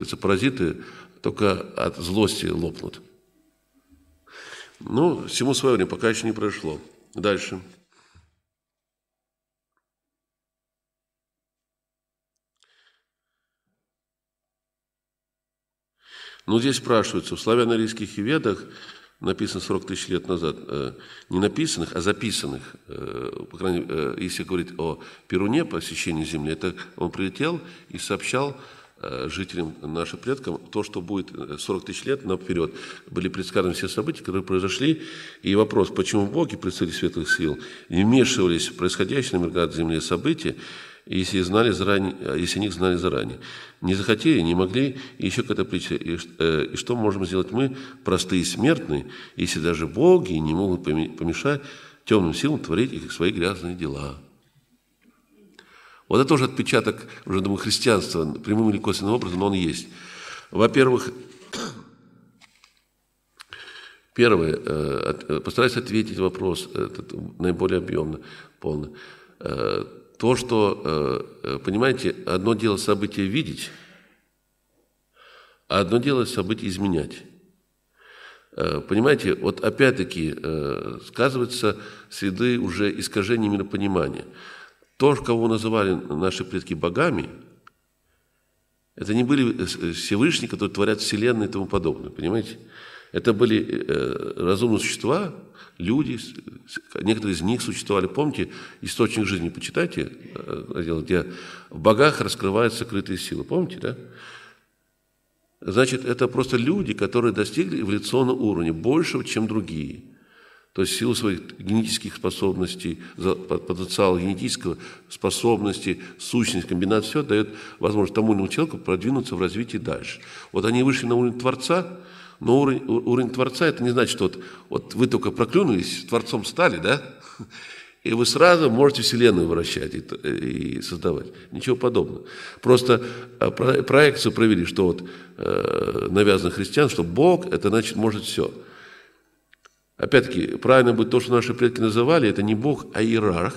Эти паразиты только от злости лопнут. Но ну, всему свое время, пока еще не прошло. Дальше. Ну, здесь спрашивается, в славяно-арийских и ведах написано 40 тысяч лет назад, э, не написанных, а записанных, э, по крайней мере, э, если говорить о Перуне, посещении Земли, это он прилетел и сообщал Э, жителям, э, нашим предкам, то, что будет 40 э, тысяч лет наперед. Были предсказаны все события, которые произошли. И вопрос, почему боги, представители светлых сил, не вмешивались в происходящие на Мирград Земле события, если, знали заранее, если о них знали заранее. Не захотели, не могли, и еще какая-то притча. И, э, и что можем сделать мы, простые смертные, если даже боги не могут помешать темным силам творить их свои грязные дела? Вот это тоже отпечаток уже думаю, христианства, прямым или косвенным образом, но он есть. Во-первых, первое, э, э, постараюсь ответить вопрос э, этот, наиболее объемно, полно. То, что, понимаете, одно дело событие видеть, а одно дело событие изменять. Понимаете, вот опять-таки сказываются следы уже искажения миропонимания. То, кого называли наши предки богами, это не были э, Всевышние, которые творят Вселенную и тому подобное, понимаете? Это были э, разумные существа, люди, некоторые из них существовали. Помните, источник жизни почитайте, э, где в богах раскрываются скрытые силы. Помните, да? Значит, это просто люди, которые достигли эволюционного уровня, большего, чем другие. То есть в силу своих генетических способностей, потенциала генетического, способности, сущность, комбинация все дает возможность тому или иному человеку продвинуться в развитии дальше. Вот они вышли на уровень Творца, но уровень, уровень Творца это не значит, что вот, вот вы только проклюнулись, Творцом стали, да? И вы сразу можете Вселенную вращать и, и создавать. Ничего подобного. Просто э, проекцию провели, что вот э, навязано христиан, что Бог это значит может все. Опять-таки, правильно будет то, что наши предки называли, это не Бог, а иерарх.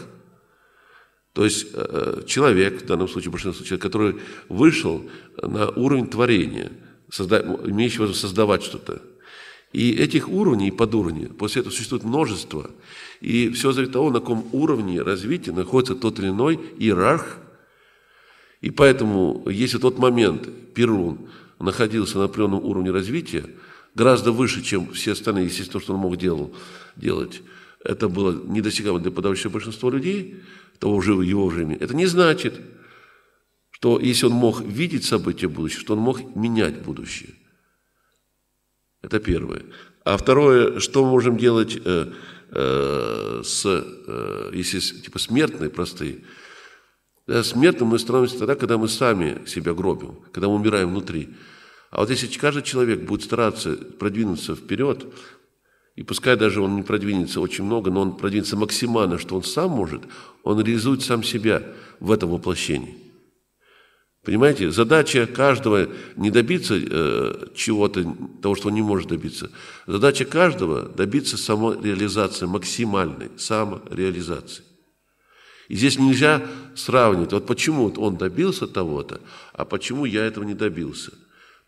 То есть э, э, человек, в данном случае большинство человек, который вышел на уровень творения, созда... имеющего создавать что-то. И этих уровней и подуровней, после этого существует множество. И все зависит от того, на каком уровне развития находится тот или иной иерарх. И поэтому, если в тот момент Перун находился на определенном уровне развития, гораздо выше, чем все остальные, естественно, то, что он мог делал, делать. Это было недосягаемо для подавляющего большинства людей того же его времени. Это не значит, что если он мог видеть события будущего, что он мог менять будущее. Это первое. А второе, что мы можем делать э, э, с, э, если типа смертные, простые. Да, смертным мы становимся тогда, когда мы сами себя гробим, когда мы умираем внутри. А вот если каждый человек будет стараться продвинуться вперед, и пускай даже он не продвинется очень много, но он продвинется максимально, что он сам может, он реализует сам себя в этом воплощении. Понимаете, задача каждого не добиться э, чего-то, того, что он не может добиться. Задача каждого добиться самореализации максимальной, самореализации. И здесь нельзя сравнивать, вот почему он добился того-то, а почему я этого не добился.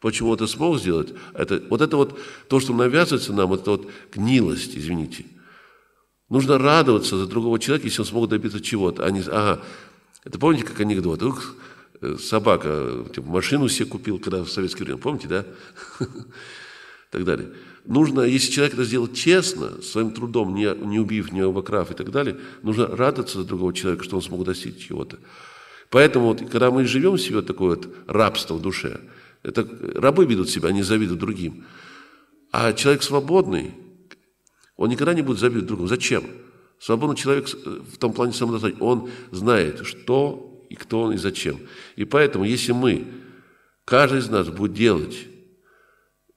Почему это смог сделать? Это, вот это вот то, что навязывается нам, это вот гнилость, извините. Нужно радоваться за другого человека, если он смог добиться чего-то. Они, а ага, это помните, как анекдот? Ух, э, собака, типа, машину себе купил, когда в советское время, помните, да? И так далее. Нужно, если человек это сделал честно, своим трудом, не, не убив, не обокрав и так далее, нужно радоваться за другого человека, что он смог достичь чего-то. Поэтому, вот, когда мы живем себе такое вот рабство в душе – это рабы ведут себя, они завидуют другим. А человек свободный, он никогда не будет завидовать другому. Зачем? Свободный человек э, в том плане самодостаточный. Он знает, что и кто он и зачем. И поэтому, если мы, каждый из нас будет делать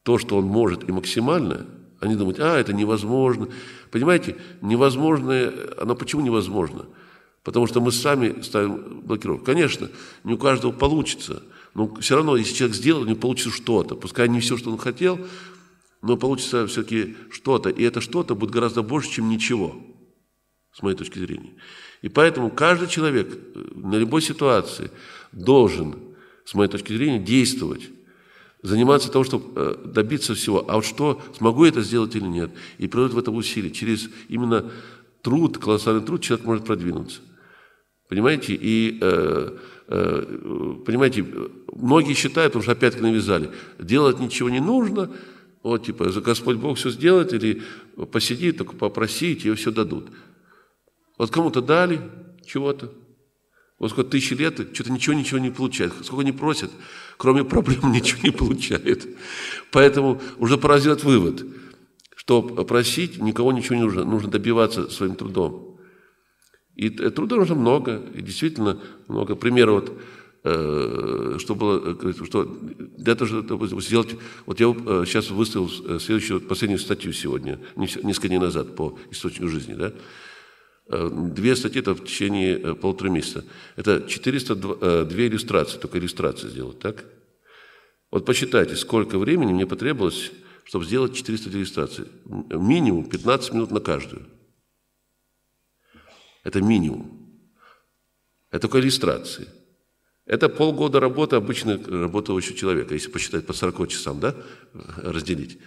то, что он может и максимально, они думают, а, это невозможно. Понимаете, невозможное, оно почему невозможно? Потому что мы сами ставим блокировку. Конечно, не у каждого получится – но ну, все равно, если человек сделал, у него получится что-то. Пускай не все, что он хотел, но получится все-таки что-то. И это что-то будет гораздо больше, чем ничего, с моей точки зрения. И поэтому каждый человек э, на любой ситуации должен, с моей точки зрения, действовать заниматься того, чтобы э, добиться всего. А вот что, смогу я это сделать или нет? И приложить в этом усилие. Через именно труд, колоссальный труд человек может продвинуться. Понимаете? И э, Э, понимаете, многие считают, потому что опять навязали, делать ничего не нужно, вот типа за Господь Бог все сделает, или посиди, только попроси, тебе все дадут. Вот кому-то дали чего-то, вот сколько тысячи лет, что-то ничего, ничего не получает. Сколько не просят, кроме проблем ничего не получает. Поэтому уже пора сделать вывод, что просить никого ничего не нужно, нужно добиваться своим трудом. И э, труда нужно много, и действительно много. Примеры вот э, что было, э, что для того, чтобы допустим, сделать, вот я сейчас выставил следующую, последнюю статью сегодня, несколько дней назад по источнику жизни, да, две статьи это в течение полутора месяца. Это 402 иллюстрации, только иллюстрации сделать, так? Вот посчитайте, сколько времени мне потребовалось, чтобы сделать 400 иллюстраций. Минимум 15 минут на каждую. Это минимум. Это только иллюстрации. Это полгода работы обычного работающего человека, если посчитать по 40 часам, да, разделить.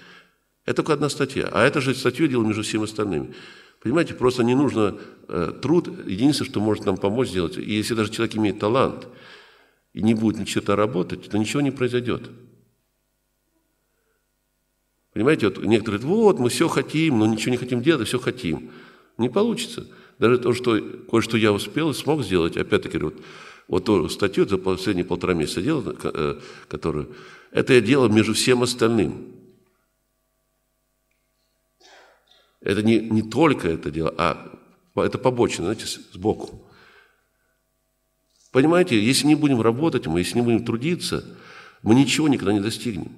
Это только одна статья. А это же статью делал между всеми остальными. Понимаете, просто не нужно э, труд. Единственное, что может нам помочь сделать, и если даже человек имеет талант и не будет ни черта работать, то ничего не произойдет. Понимаете, вот некоторые говорят, вот мы все хотим, но ничего не хотим делать, а все хотим. Не получится. Даже то, что кое-что я успел и смог сделать, опять-таки, вот, вот ту статью за последние полтора месяца делал, э, которую, это я делал между всем остальным. Это не, не только это дело, а это побочное, знаете, сбоку. Понимаете, если не будем работать, мы если не будем трудиться, мы ничего никогда не достигнем.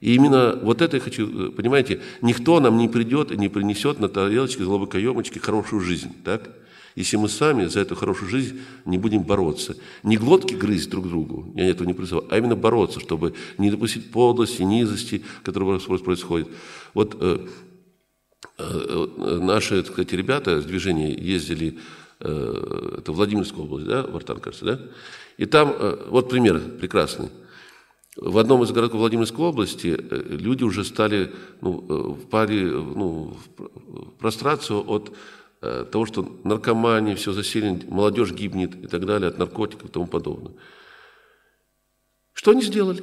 И именно вот это я хочу, э, понимаете, никто нам не придет и не принесет на тарелочке, злобокоемочке хорошую жизнь, так? Если мы сами за эту хорошую жизнь не будем бороться. Не глотки грызть друг другу, я этого не призываю, а именно бороться, чтобы не допустить подлости, низости, которые происходят. Вот э, э, э, наши, так сказать, ребята с движения ездили э, это Владимирская область, да, Вартан, кажется, да? И там, э, вот пример прекрасный – в одном из городов Владимирской области э, люди уже стали ну, э, впали ну, в прострацию от э, того, что наркомания, все заселено, молодежь гибнет и так далее, от наркотиков и тому подобное. Что они сделали?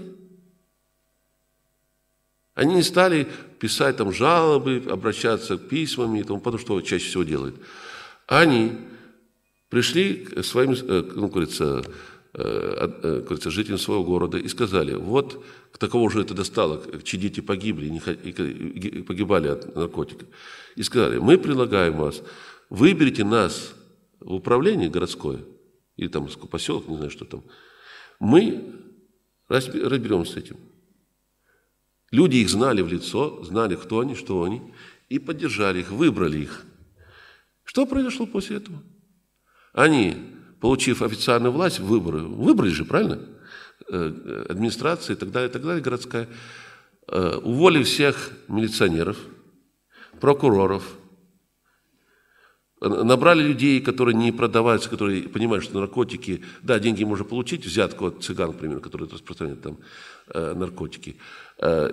Они не стали писать там жалобы, обращаться письмами и тому подобное, что чаще всего делают. Они пришли к своим, ну, как говорится, Э, э, говорится, жителям своего города и сказали, вот к такого же это достало, чьи дети погибли, не, погибали от наркотика. И сказали, мы предлагаем вас, выберите нас в управление городское, или там поселок, не знаю, что там, мы разберемся с этим. Люди их знали в лицо, знали, кто они, что они, и поддержали их, выбрали их. Что произошло после этого? Они получив официальную власть, выборы. Выбрали же, правильно? Э, администрации и так далее, и так далее, городская. Э, уволили всех милиционеров, прокуроров, Набрали людей, которые не продаваются, которые понимают, что наркотики... Да, деньги можно получить, взятку от цыган, к которые распространяют там э, наркотики.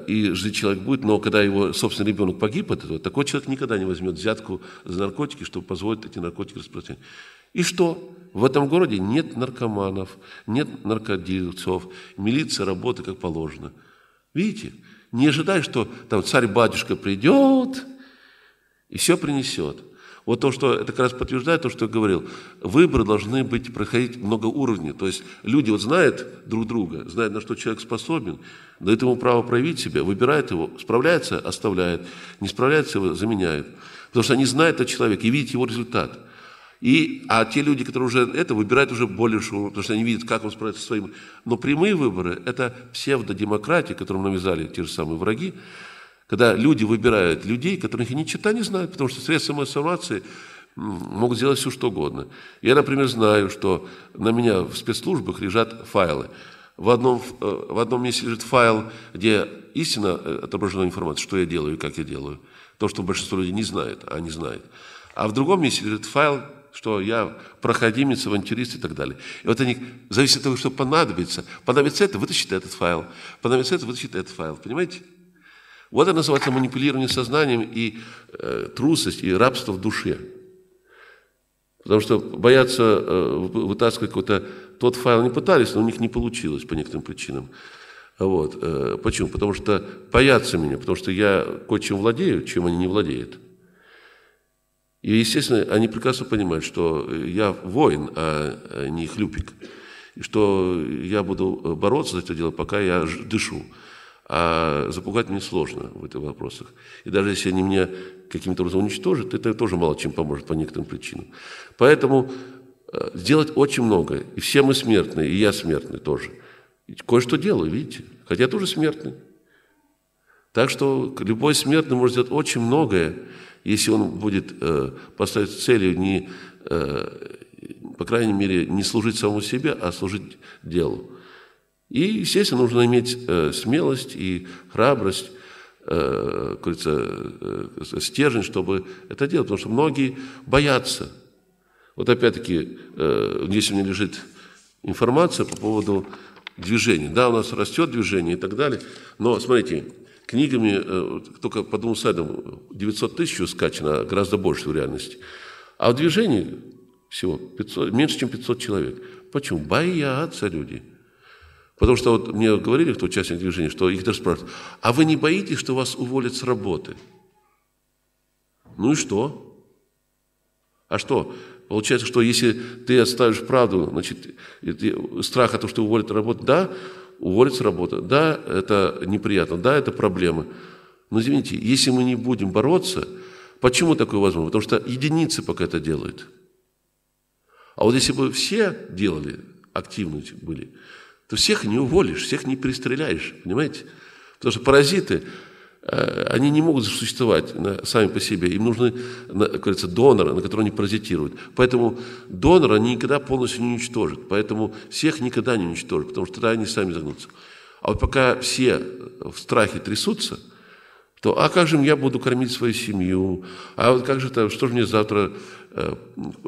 и жить человек будет, но когда его собственный ребенок погиб от этого, такой человек никогда не возьмет взятку за наркотики, чтобы позволить эти наркотики распространять. И что? В этом городе нет наркоманов, нет наркодельцов, милиция работает как положено. Видите, не ожидай, что там царь-батюшка придет и все принесет. Вот то, что это как раз подтверждает то, что я говорил. Выборы должны быть, проходить много уровней. То есть люди вот знают друг друга, знают, на что человек способен, дают ему право проявить себя, выбирает его, справляется – оставляет, не справляется – его заменяет. Потому что они знают этот человек и видят его результат. И, а те люди, которые уже это, выбирают уже более шумно, потому что они видят, как он справится со своим. Но прямые выборы – это псевдодемократия, которым навязали те же самые враги, когда люди выбирают людей, которых и ни не знают, потому что средства информации могут сделать все, что угодно. Я, например, знаю, что на меня в спецслужбах лежат файлы. В одном, э, в одном месте лежит файл, где истинно э, отображена информация, что я делаю и как я делаю. То, что большинство людей не знает, а не знает. А в другом месте лежит файл, что я проходимец, авантюрист и так далее. И вот они, зависит от того, что понадобится. Понадобится это, вытащит этот файл. Понадобится это, вытащит этот файл. Понимаете? Вот это называется манипулирование сознанием и э, трусость, и рабство в душе. Потому что боятся э, вытаскивать какой-то тот файл не пытались, но у них не получилось по некоторым причинам. Вот. Э, почему? Потому что боятся меня, потому что я кое-чем владею, чем они не владеют. И, естественно, они прекрасно понимают, что я воин, а, а не хлюпик, и что я буду э, бороться за это дело, пока я дышу. А запугать мне сложно в этих вопросах. И даже если они меня каким-то образом уничтожат, это тоже мало чем поможет по некоторым причинам. Поэтому сделать э, очень много. И все мы смертные, и я смертный тоже. Кое-что делаю, видите? Хотя я тоже смертный. Так что любой смертный может сделать очень многое, если он будет э, поставить целью не, э, по крайней мере, не служить самому себе, а служить делу. И, естественно, нужно иметь э, смелость и храбрость, э, кажется, стержень, чтобы это делать, потому что многие боятся. Вот опять-таки, если мне лежит информация по поводу движения. Да, у нас растет движение и так далее, но смотрите, книгами, э, только по двум слайдам, 900 тысяч скачано, а гораздо больше в реальности. А в движении всего 500, меньше, чем 500 человек. Почему? Боятся люди. Потому что вот мне говорили, кто участник движения, что их даже спрашивают, а вы не боитесь, что вас уволят с работы? Ну и что? А что? Получается, что если ты оставишь правду, значит, страх от того, что уволят работу, да, уволить с работы. Да, это неприятно, да, это проблемы. Но извините, если мы не будем бороться, почему такое возможно? Потому что единицы пока это делают. А вот если бы все делали, активно были, то всех не уволишь, всех не перестреляешь, понимаете? Потому что паразиты, Э, они не могут существовать сами по себе. Им нужны, как говорится, доноры, на которые они паразитируют. Поэтому донора они никогда полностью не уничтожат. Поэтому всех никогда не уничтожат, потому что тогда они сами загнутся. А вот пока все в страхе трясутся, то а как же я буду кормить свою семью? А вот как же там, что же мне завтра э,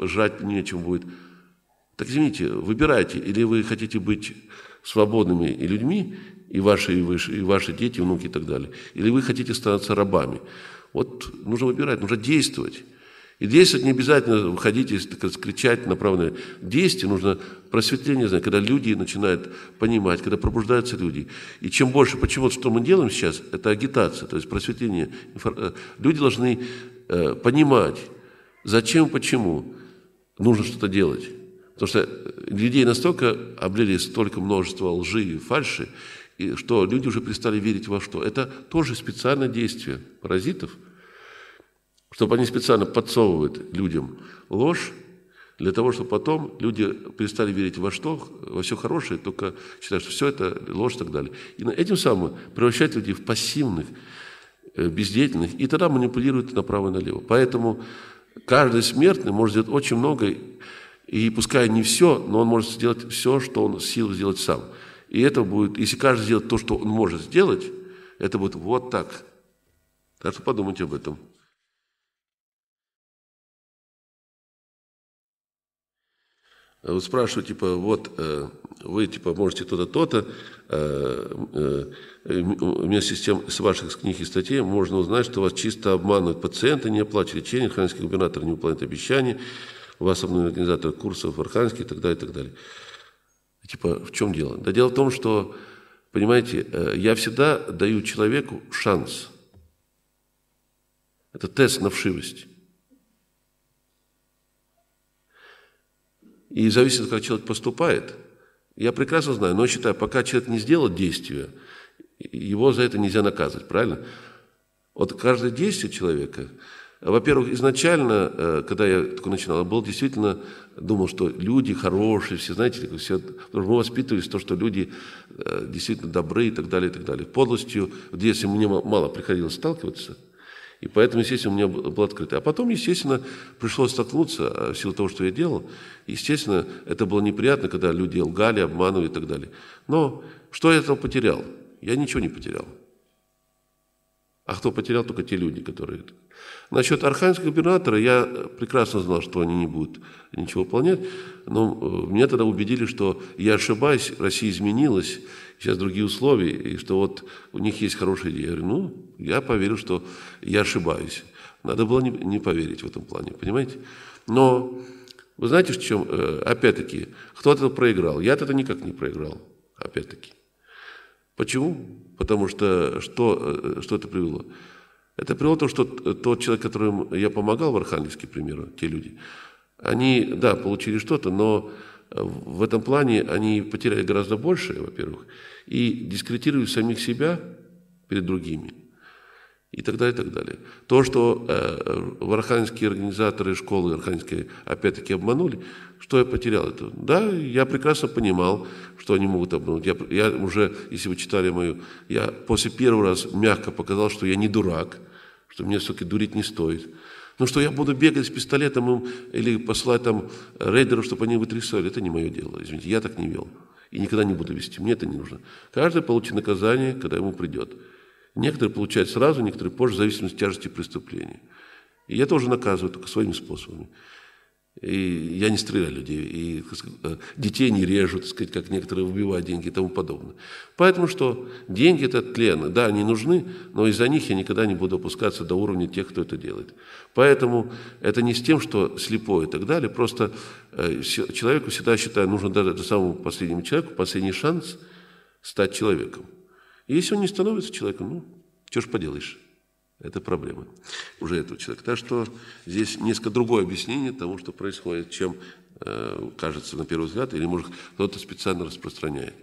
жрать нечем будет? Так извините, выбирайте, или вы хотите быть свободными и людьми, и ваши, и, выше, и ваши дети, внуки и так далее. Или вы хотите становиться рабами. Вот нужно выбирать, нужно действовать. И действовать не обязательно выходить и кричать направо. Действие нужно просветление, знаете, когда люди начинают понимать, когда пробуждаются люди. И чем больше, почему, что мы делаем сейчас, это агитация, то есть просветление. Э, люди должны э, понимать, зачем, почему нужно что-то делать. Потому что людей настолько облили столько множества лжи и фальши, и что люди уже перестали верить во что. Это тоже специальное действие паразитов, чтобы они специально подсовывают людям ложь, для того, чтобы потом люди перестали верить во что, во все хорошее, только считают, что все это ложь и так далее. И этим самым превращать людей в пассивных, э, бездеятельных, и тогда манипулируют направо и налево. Поэтому каждый смертный может сделать очень много, и пускай не все, но он может сделать все, что он сил сделать сам. И это будет, если каждый сделает то, что он может сделать, это будет вот так. Так что подумайте об этом. Э, вы спрашиваете, типа, вот э, вы, типа, можете то-то, то-то, вместе э, с тем, с ваших книг и статей можно узнать, что вас чисто обманывают пациенты, не оплачивают лечение, архангельский губернатор не выполняет обещания, вас обманывают организаторы курсов в Архангельске и так далее, и так далее. Типа, в чем дело? Да дело в том, что, понимаете, э, я всегда даю человеку шанс. Это тест на вшивость. И зависит, как человек поступает. Я прекрасно знаю, но считаю, пока человек не сделал действия, его за это нельзя наказывать, правильно? Вот каждое действие человека во-первых, изначально, э, когда я только начинал, был действительно, думал, что люди хорошие, все, знаете, все, потому что мы воспитывались, то, что люди э, действительно добры и так далее, и так далее. Подлостью в детстве мне мало приходилось сталкиваться, и поэтому, естественно, у меня было открыто. А потом, естественно, пришлось столкнуться э, в силу того, что я делал. Естественно, это было неприятно, когда люди лгали, обманывали и так далее. Но что я этого потерял? Я ничего не потерял. А кто потерял, только те люди, которые... Насчет архангельского губернатора я прекрасно знал, что они не будут ничего выполнять, но э, меня тогда убедили, что я ошибаюсь, Россия изменилась, сейчас другие условия, и что вот у них есть хорошая идея. Я говорю, ну, я поверил, что я ошибаюсь. Надо было не, не поверить в этом плане, понимаете? Но вы знаете, в чем, э, опять-таки, кто-то проиграл. Я тогда никак не проиграл, опять-таки. Почему? Потому что что, э, что это привело? Это привело к тому, что тот человек, которым я помогал в Архангельске, к примеру, те люди, они, да, получили что-то, но в этом плане они потеряли гораздо больше, во-первых, и дискредитировали самих себя перед другими – и так далее, и так далее. То, что э, архангельские организаторы школы архангельской опять-таки обманули, что я потерял это? Да, я прекрасно понимал, что они могут обмануть. Я, я уже, если вы читали мою, я после первого раза мягко показал, что я не дурак, что мне все-таки дурить не стоит. Но ну, что я буду бегать с пистолетом им или послать там рейдеров, чтобы они вытрясали, это не мое дело, извините, я так не вел. И никогда не буду вести, мне это не нужно. Каждый получит наказание, когда ему придет. Некоторые получают сразу, некоторые позже, в зависимости от тяжести преступления. И я тоже наказываю только своими способами. И я не стреляю людей, и э, детей не режут, так сказать, как некоторые убивают деньги и тому подобное. Поэтому что деньги это тлен, да, они нужны, но из-за них я никогда не буду опускаться до уровня тех, кто это делает. Поэтому это не с тем, что слепой и так далее, просто э, человеку всегда считаю, нужно даже самому последнему человеку последний шанс стать человеком. И если он не становится человеком, ну, что ж поделаешь, это проблема уже этого человека. Так что здесь несколько другое объяснение тому, что происходит, чем э, кажется на первый взгляд, или, может, кто-то специально распространяет.